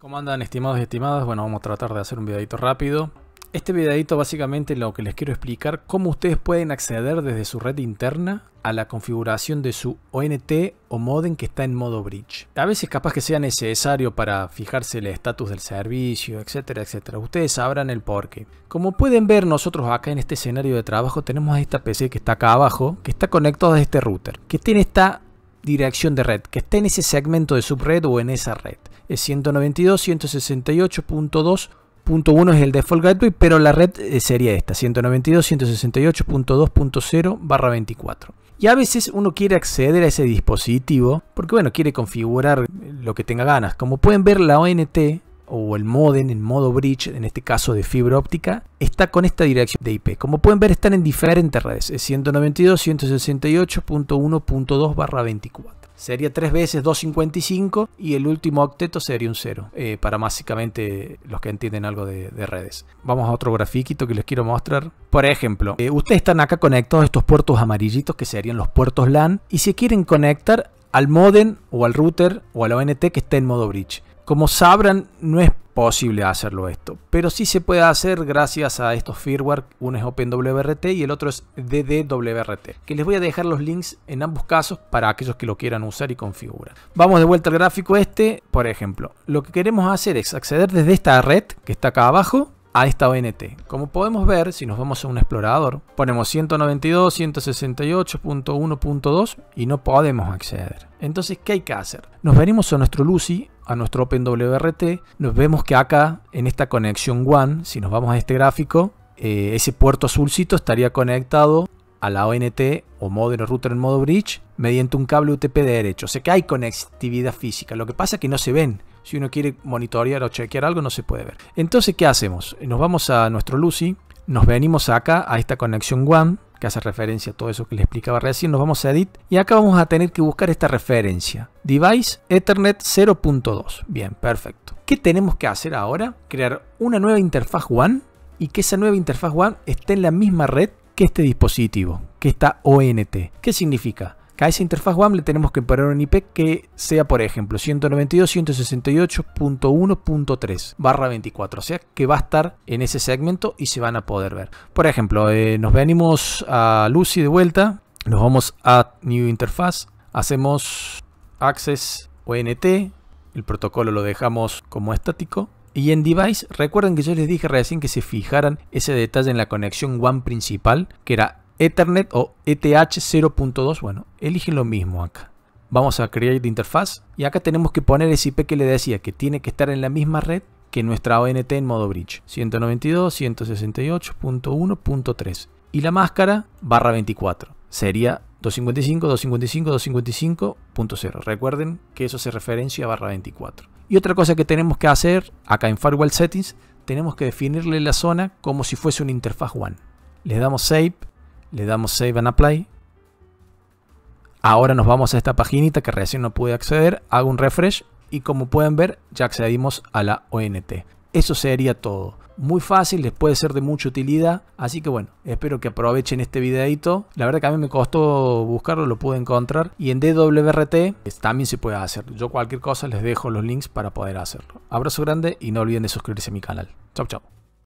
¿Cómo andan estimados y estimadas? Bueno, vamos a tratar de hacer un videito rápido. Este videito básicamente lo que les quiero explicar cómo ustedes pueden acceder desde su red interna a la configuración de su ONT o modem que está en modo bridge. A veces capaz que sea necesario para fijarse el estatus del servicio, etcétera, etcétera. Ustedes sabrán el porqué. Como pueden ver nosotros acá en este escenario de trabajo tenemos esta PC que está acá abajo, que está conectada a este router, que tiene esta dirección de red, que esté en ese segmento de subred o en esa red. Es 192.168.2.1 es el default gateway, pero la red eh, sería esta, 192.168.2.0 barra 24. Y a veces uno quiere acceder a ese dispositivo porque, bueno, quiere configurar lo que tenga ganas. Como pueden ver, la ONT o el modem en modo bridge, en este caso de fibra óptica, está con esta dirección de IP. Como pueden ver, están en diferentes redes, Es 192.168.1.2 barra 24. Sería 3 veces 255 y el último octeto sería un 0, eh, para básicamente los que entienden algo de, redes. Vamos a otro grafiquito que les quiero mostrar. Por ejemplo, eh, ustedes están acá conectados a estos puertos amarillitos que serían los puertos LAN y si quieren conectar al modem o al router o al la ONT que está en modo bridge. Como sabrán, no es posible hacerlo esto, pero sí se puede hacer gracias a estos firmware, uno es OpenWRT y el otro es DDWRT, que les voy a dejar los links en ambos casos para aquellos que lo quieran usar y configurar. Vamos de vuelta al gráfico este, por ejemplo, lo que queremos hacer es acceder desde esta red que está acá abajo a esta ONT. Como podemos ver, si nos vamos a un explorador, ponemos 192.168.1.2 y no podemos acceder. Entonces, ¿qué hay que hacer? Nos venimos a nuestro Lucy a nuestro OpenWRT, nos vemos que acá en esta conexión WAN, si nos vamos a este gráfico, eh, ese puerto azulcito estaría conectado a la ONT o modelo Router en modo bridge mediante un cable UTP derecho. O sea que hay conectividad física. Lo que pasa es que no se ven. Si uno quiere monitorear o chequear algo, no se puede ver. Entonces, ¿qué hacemos? Nos vamos a nuestro Lucy, nos venimos acá a esta conexión WAN que hace referencia a todo eso que les explicaba recién. Nos vamos a Edit y acá vamos a tener que buscar esta referencia. Device Ethernet 0.2. Bien, perfecto. ¿Qué tenemos que hacer ahora? Crear una nueva interfaz WAN y que esa nueva interfaz WAN esté en la misma red que este dispositivo, que está ONT. ¿Qué significa? a esa interfaz WAM le tenemos que poner un IP que sea, por ejemplo, 192.168.1.3 barra 24. O sea que va a estar en ese segmento y se van a poder ver. Por ejemplo, eh, nos venimos a Lucy de vuelta. Nos vamos a New Interface. Hacemos Access ONT. El protocolo lo dejamos como estático. Y en device, recuerden que yo les dije recién que se fijaran ese detalle en la conexión WAN principal, que era Ethernet o ETH 0.2, bueno, eligen lo mismo acá. Vamos a crear Interface. interfaz y acá tenemos que poner ese IP que le decía que tiene que estar en la misma red que nuestra ONT en modo bridge. 192.168.1.3 y la máscara barra 24. Sería 255.255.255.0. Recuerden que eso se referencia a barra 24. Y otra cosa que tenemos que hacer acá en Firewall Settings, tenemos que definirle la zona como si fuese una interfaz WAN. Le damos Save le damos Save and Apply. Ahora nos vamos a esta paginita que recién no pude acceder. Hago un refresh y como pueden ver ya accedimos a la ONT. Eso sería todo. Muy fácil, les puede ser de mucha utilidad. Así que bueno, espero que aprovechen este videito. La verdad que a mí me costó buscarlo, lo pude encontrar. Y en DWRT también se puede hacer. Yo cualquier cosa les dejo los links para poder hacerlo. Abrazo grande y no olviden de suscribirse a mi canal. Chau chau.